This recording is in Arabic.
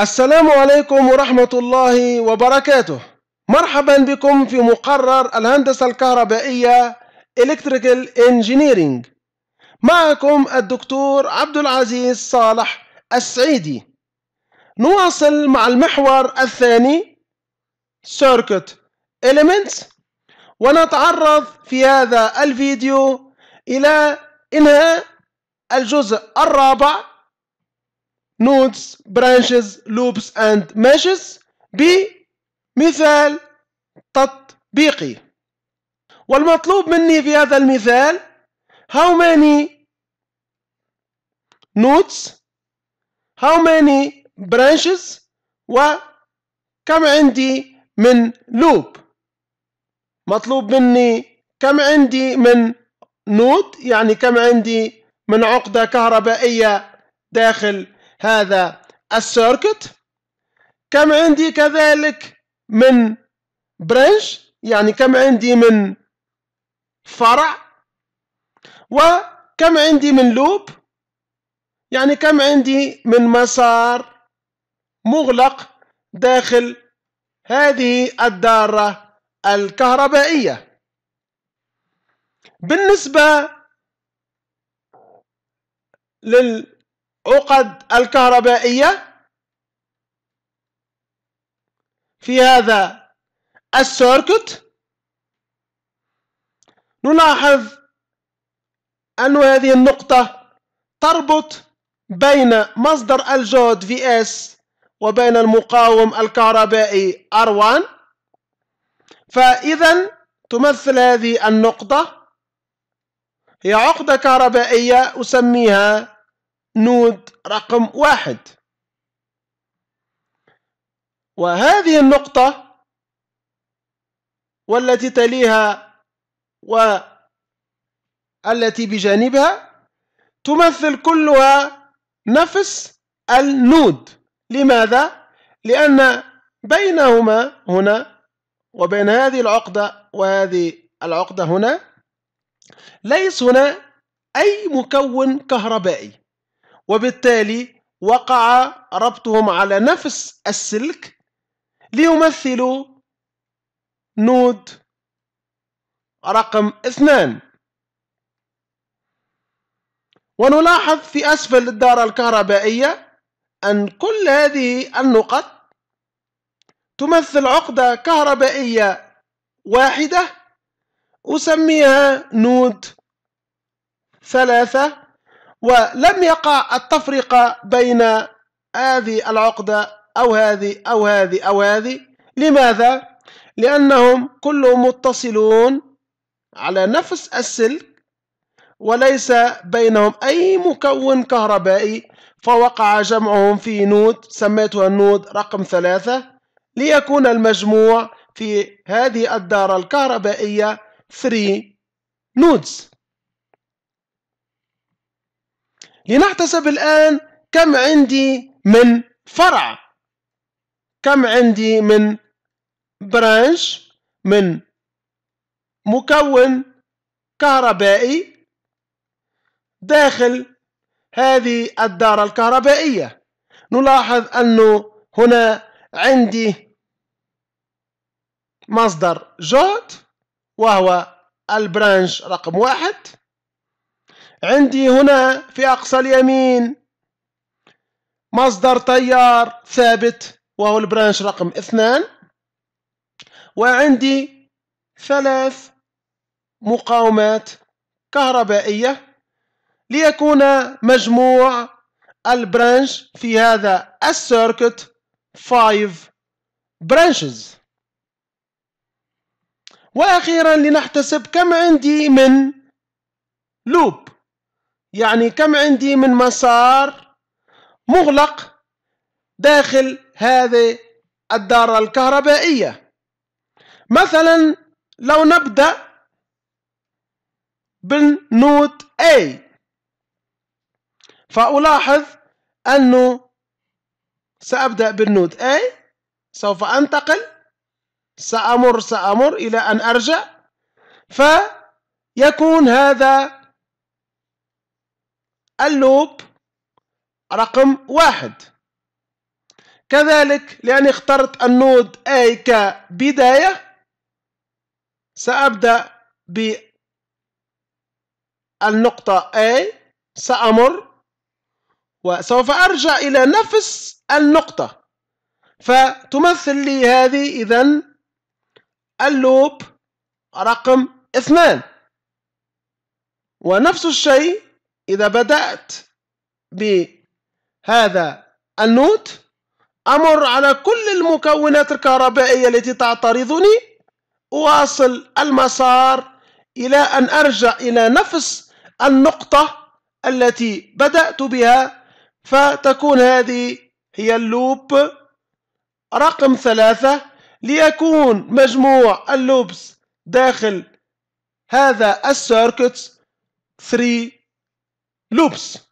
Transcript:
السلام عليكم ورحمة الله وبركاته مرحبا بكم في مقرر الهندسة الكهربائية Electrical Engineering معكم الدكتور عبد العزيز صالح السعيدي نواصل مع المحور الثاني Circuit Elements ونتعرض في هذا الفيديو إلى إنهاء الجزء الرابع nodes branches loops and meshes بمثال تطبيقي والمطلوب مني في هذا المثال how many nodes how many branches وكم عندي من loop مطلوب مني كم عندي من node يعني كم عندي من عقدة كهربائية داخل هذا السيركت كم عندي كذلك من برانش يعني كم عندي من فرع وكم عندي من لوب يعني كم عندي من مسار مغلق داخل هذه الدارة الكهربائية بالنسبة لل عقد الكهربائية في هذا السيركت نلاحظ أن هذه النقطة تربط بين مصدر الجهد VS وبين المقاوم الكهربائي R1 فإذا تمثل هذه النقطة هي عقدة كهربائية أسميها نود رقم واحد وهذه النقطة والتي تليها والتي بجانبها تمثل كلها نفس النود لماذا؟ لأن بينهما هنا وبين هذه العقدة وهذه العقدة هنا ليس هنا أي مكون كهربائي وبالتالي وقع ربطهم على نفس السلك ليمثلوا نود رقم اثنان ونلاحظ في أسفل الدارة الكهربائية أن كل هذه النقط تمثل عقدة كهربائية واحدة أسميها نود ثلاثة ولم يقع التفرقة بين هذه العقدة أو هذه أو هذه أو هذه لماذا؟ لأنهم كلهم متصلون على نفس السلك وليس بينهم أي مكون كهربائي فوقع جمعهم في نود سميتها النود رقم ثلاثة ليكون المجموع في هذه الدارة الكهربائية 3 نودز لنحتسب الآن كم عندي من فرع كم عندي من برانش من مكون كهربائي داخل هذه الدارة الكهربائية نلاحظ أنه هنا عندي مصدر جهد وهو البرانش رقم واحد عندي هنا في أقصى اليمين مصدر تيار ثابت وهو البرانش رقم اثنان وعندي ثلاث مقاومات كهربائية ليكون مجموع البرانش في هذا السيركت 5 برانشز وأخيرا لنحتسب كم عندي من لوب يعني كم عندي من مسار مغلق داخل هذه الدارة الكهربائية مثلا لو نبدأ بالنود A فألاحظ أنه سأبدأ بالنود A سوف أنتقل سأمر سأمر إلى أن أرجع فيكون هذا اللوب رقم واحد كذلك لأني اخترت النود A كبداية سأبدأ بالنقطة A سأمر وسوف أرجع إلى نفس النقطة فتمثل لي هذه إذا اللوب رقم اثنان ونفس الشيء إذا بدأت بهذا النوت أمر على كل المكونات الكهربائية التي تعترضني أواصل المسار إلى أن أرجع إلى نفس النقطة التي بدأت بها فتكون هذه هي اللوب رقم ثلاثة ليكون مجموع اللوبس داخل هذا السيركت 3 loops